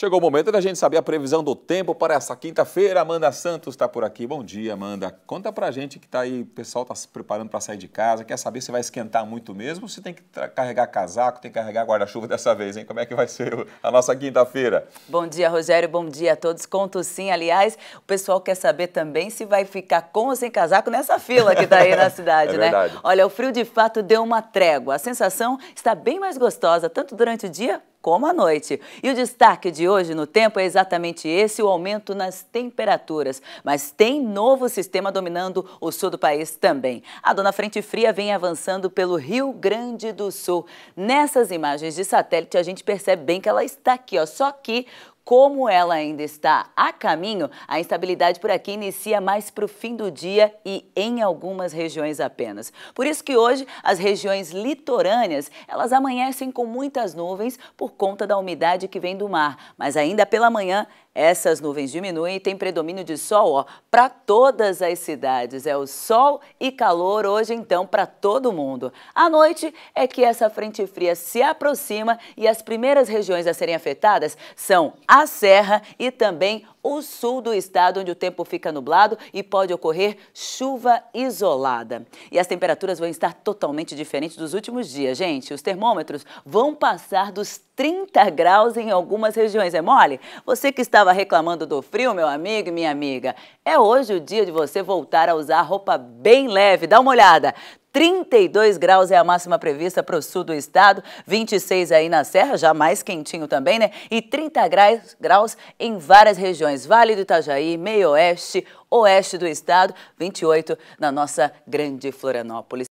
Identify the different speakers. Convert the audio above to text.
Speaker 1: Chegou o momento da gente saber a previsão do tempo para essa quinta-feira. Amanda Santos está por aqui. Bom dia, Amanda. Conta pra gente que tá aí, o pessoal está se preparando para sair de casa, quer saber se vai esquentar muito mesmo, se tem que carregar casaco, tem que carregar guarda-chuva dessa vez, hein? Como é que vai ser a nossa quinta-feira?
Speaker 2: Bom dia, Rogério. Bom dia a todos. Conto sim. Aliás, o pessoal quer saber também se vai ficar com ou sem casaco nessa fila que está aí na cidade, é né? Olha, o frio de fato deu uma trégua. A sensação está bem mais gostosa, tanto durante o dia como à noite. E o destaque de hoje no tempo é exatamente esse, o aumento nas temperaturas. Mas tem novo sistema dominando o sul do país também. A dona Frente Fria vem avançando pelo Rio Grande do Sul. Nessas imagens de satélite a gente percebe bem que ela está aqui, ó, só que como ela ainda está a caminho, a instabilidade por aqui inicia mais para o fim do dia e em algumas regiões apenas. Por isso que hoje as regiões litorâneas, elas amanhecem com muitas nuvens por conta da umidade que vem do mar, mas ainda pela manhã essas nuvens diminuem e tem predomínio de sol para todas as cidades. É o sol e calor hoje, então, para todo mundo. À noite é que essa frente fria se aproxima e as primeiras regiões a serem afetadas são a a Serra e também o sul do estado, onde o tempo fica nublado e pode ocorrer chuva isolada. E as temperaturas vão estar totalmente diferentes dos últimos dias, gente. Os termômetros vão passar dos 30 graus em algumas regiões. É mole? Você que estava reclamando do frio, meu amigo e minha amiga, é hoje o dia de você voltar a usar roupa bem leve. Dá uma olhada. 32 graus é a máxima prevista para o sul do estado, 26 aí na Serra, já mais quentinho também, né? E 30 graus, graus em várias regiões, Vale do Itajaí, Meio Oeste, Oeste do estado, 28 na nossa grande Florianópolis.